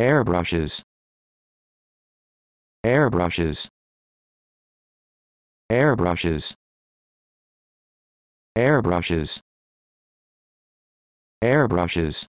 airbrushes airbrushes airbrushes airbrushes airbrushes